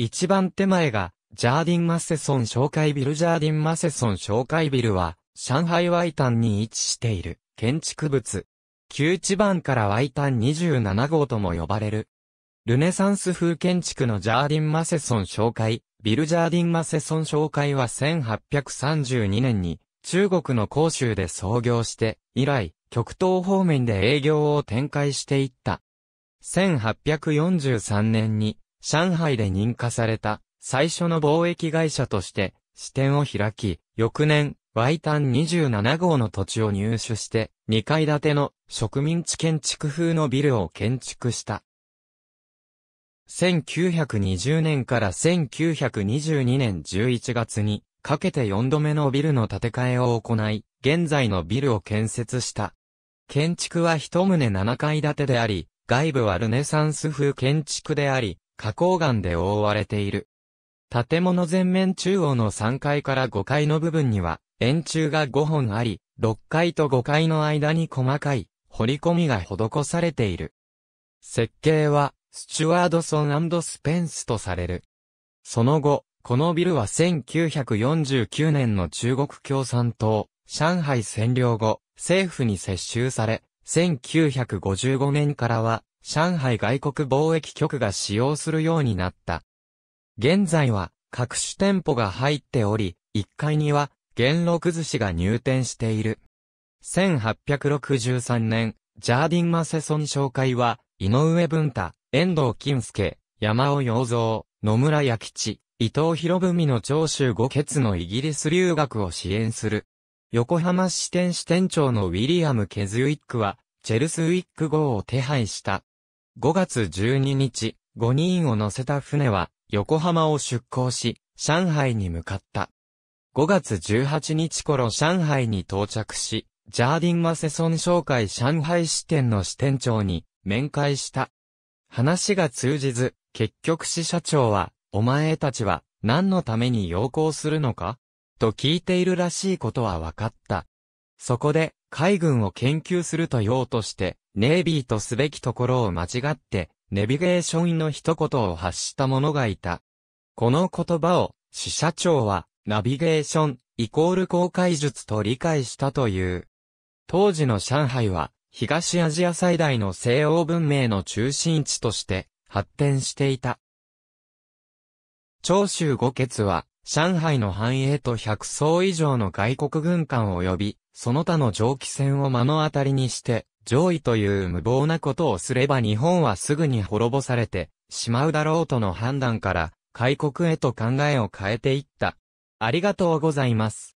一番手前が、ジャーディンマセソン紹介ビルジャーディンマセソン紹介ビルは、上海ワイタンに位置している、建築物。旧地盤からワイタン27号とも呼ばれる。ルネサンス風建築のジャーディンマセソン紹介、ビルジャーディンマセソン紹介は1832年に、中国の広州で創業して、以来、極東方面で営業を展開していった。1843年に上海で認可された最初の貿易会社として支店を開き、翌年、ワイタン27号の土地を入手して、2階建ての植民地建築風のビルを建築した。1920年から1922年11月にかけて4度目のビルの建て替えを行い、現在のビルを建設した。建築は一棟7階建てであり、外部はルネサンス風建築であり、花崗岩で覆われている。建物全面中央の3階から5階の部分には、円柱が5本あり、6階と5階の間に細かい、彫り込みが施されている。設計は、スチュワードソンスペンスとされる。その後、このビルは1949年の中国共産党、上海占領後、政府に接収され、1955年からは、上海外国貿易局が使用するようになった。現在は各種店舗が入っており、1階には元禄寿司が入店している。1863年、ジャーディン・マセソン紹介は、井上文太、遠藤金介、山尾洋蔵、野村弥吉、伊藤博文の長州五傑のイギリス留学を支援する。横浜支店支店長のウィリアム・ケズウィックは、チェルスウィック号を手配した5月12日、5人を乗せた船は、横浜を出港し、上海に向かった。5月18日頃上海に到着し、ジャーディン・マセソン商会上海支店の支店長に面会した。話が通じず、結局支社長は、お前たちは何のために要行するのかと聞いているらしいことは分かった。そこで、海軍を研究すると用として、ネイビーとすべきところを間違って、ネビゲーションの一言を発した者がいた。この言葉を、死者長は、ナビゲーション、イコール公開術と理解したという。当時の上海は、東アジア最大の西欧文明の中心地として、発展していた。長州五傑は、上海の繁栄と100層以上の外国軍艦及び、その他の蒸気船を目の当たりにして、上位という無謀なことをすれば日本はすぐに滅ぼされてしまうだろうとの判断から、開国へと考えを変えていった。ありがとうございます。